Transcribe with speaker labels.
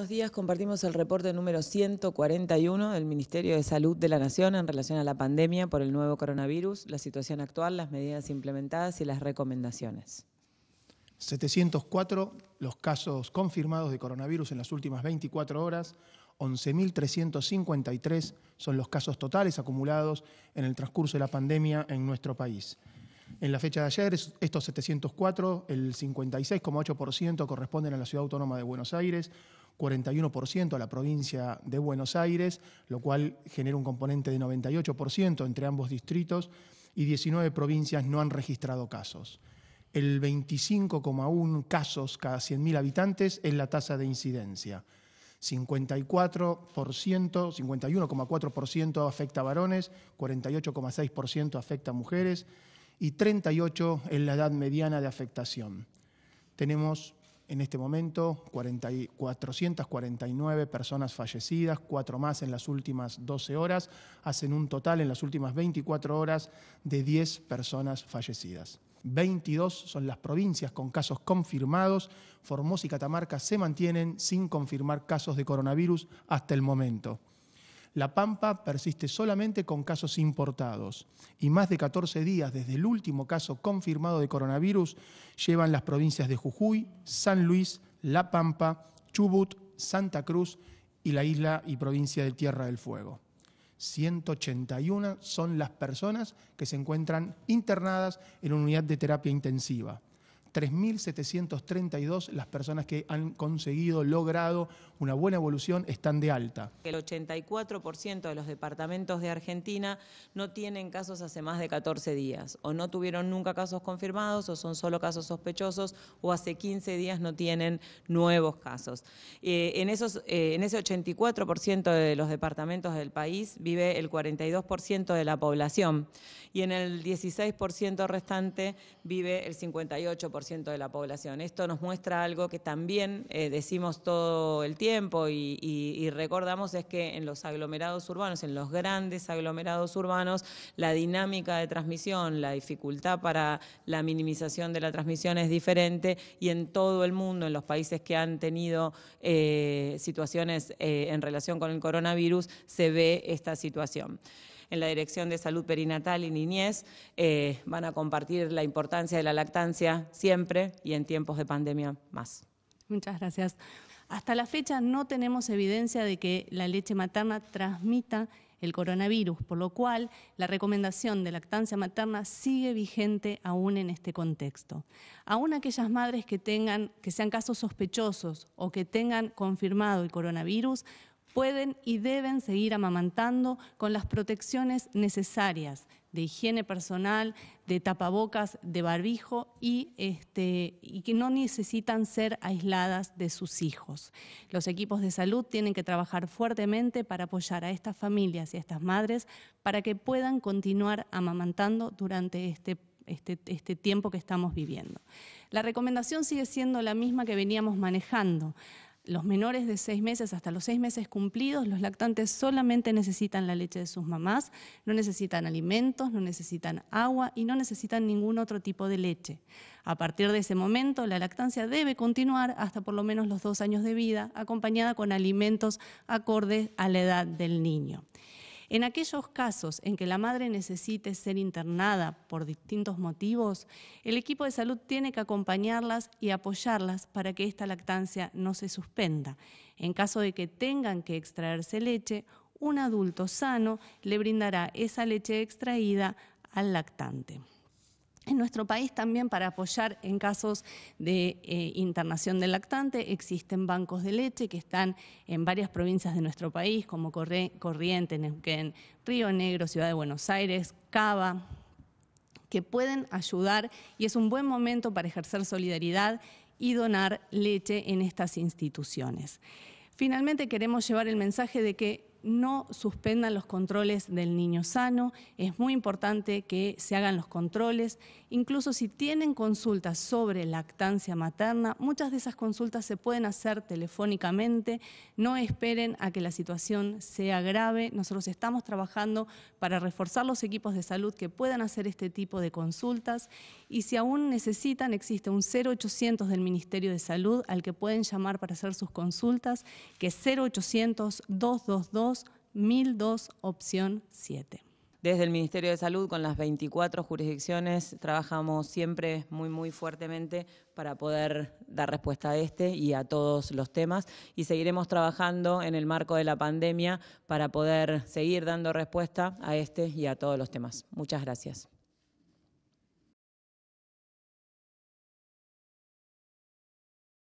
Speaker 1: Buenos días, compartimos el reporte número 141 del Ministerio de Salud de la Nación en relación a la pandemia por el nuevo coronavirus, la situación actual, las medidas implementadas y las recomendaciones.
Speaker 2: 704 los casos confirmados de coronavirus en las últimas 24 horas, 11.353 son los casos totales acumulados en el transcurso de la pandemia en nuestro país. En la fecha de ayer, estos 704, el 56,8% corresponden a la Ciudad Autónoma de Buenos Aires, 41% a la provincia de Buenos Aires, lo cual genera un componente de 98% entre ambos distritos y 19 provincias no han registrado casos. El 25,1 casos cada 100.000 habitantes es la tasa de incidencia. 54%, 51,4% afecta a varones, 48,6% afecta a mujeres y 38 en la edad mediana de afectación. Tenemos en este momento, 449 personas fallecidas, cuatro más en las últimas 12 horas, hacen un total en las últimas 24 horas de 10 personas fallecidas. 22 son las provincias con casos confirmados. Formosa y Catamarca se mantienen sin confirmar casos de coronavirus hasta el momento. La Pampa persiste solamente con casos importados y más de 14 días desde el último caso confirmado de coronavirus llevan las provincias de Jujuy, San Luis, La Pampa, Chubut, Santa Cruz y la isla y provincia de Tierra del Fuego. 181 son las personas que se encuentran internadas en una unidad de terapia intensiva. 3.732 las personas que han conseguido, logrado una buena evolución, están de alta.
Speaker 1: El 84% de los departamentos de Argentina no tienen casos hace más de 14 días, o no tuvieron nunca casos confirmados, o son solo casos sospechosos, o hace 15 días no tienen nuevos casos. Eh, en, esos, eh, en ese 84% de los departamentos del país vive el 42% de la población, y en el 16% restante vive el 58% de la población. Esto nos muestra algo que también eh, decimos todo el tiempo y, recordamos es que en los aglomerados urbanos, en los grandes aglomerados urbanos, la dinámica de transmisión, la dificultad para la minimización de la transmisión es diferente y en todo el mundo, en los países que han tenido eh, situaciones eh, en relación con el coronavirus, se ve esta situación en la Dirección de Salud Perinatal y Niñez. Eh, van a compartir la importancia de la lactancia siempre y en tiempos de pandemia más.
Speaker 3: Muchas gracias. Hasta la fecha no tenemos evidencia de que la leche materna transmita el coronavirus, por lo cual la recomendación de lactancia materna sigue vigente aún en este contexto. Aún aquellas madres que tengan que sean casos sospechosos o que tengan confirmado el coronavirus pueden y deben seguir amamantando con las protecciones necesarias de higiene personal, de tapabocas, de barbijo este, y, que no necesitan ser aisladas de sus hijos. Los equipos de salud tienen que trabajar fuertemente para apoyar a estas familias y a estas madres para que puedan continuar amamantando durante este este, este tiempo que estamos viviendo. La recomendación sigue siendo la misma que veníamos manejando, los menores de seis meses hasta los seis meses cumplidos, los lactantes solamente necesitan la leche de sus mamás, no necesitan alimentos, no necesitan agua y no necesitan ningún otro tipo de leche. A partir de ese momento, la lactancia debe continuar hasta por lo menos los dos años de vida, acompañada con alimentos acordes a la edad del niño. En aquellos casos en que la madre necesite ser internada por distintos motivos, el equipo de salud tiene que acompañarlas y apoyarlas para que esta lactancia no se suspenda. En caso de que tengan que extraerse leche, un adulto sano le brindará esa leche extraída al lactante. En nuestro país también para apoyar en casos de eh, internación del lactante existen bancos de leche que están en varias provincias de nuestro país, como Corrientes, Neuquén, Río Negro, Ciudad de Buenos Aires, Cava, que pueden ayudar y es un buen momento para ejercer solidaridad y donar leche en estas instituciones. Finalmente queremos llevar el mensaje de que no suspendan los controles del niño sano, es muy importante que se hagan los controles, incluso si tienen consultas sobre lactancia materna, muchas de esas consultas se pueden hacer telefónicamente, no esperen a que la situación sea grave, nosotros estamos trabajando para reforzar los equipos de salud que puedan hacer este tipo de consultas y si aún necesitan, existe un 0800 del Ministerio de Salud al que pueden llamar para hacer sus consultas, que es 0800 222 1002, opción
Speaker 1: 7. Desde el Ministerio de Salud, con las 24 jurisdicciones, trabajamos siempre muy, muy fuertemente para poder dar respuesta a este y a todos los temas. Y seguiremos trabajando en el marco de la pandemia para poder seguir dando respuesta a este
Speaker 2: y a todos los temas. Muchas gracias.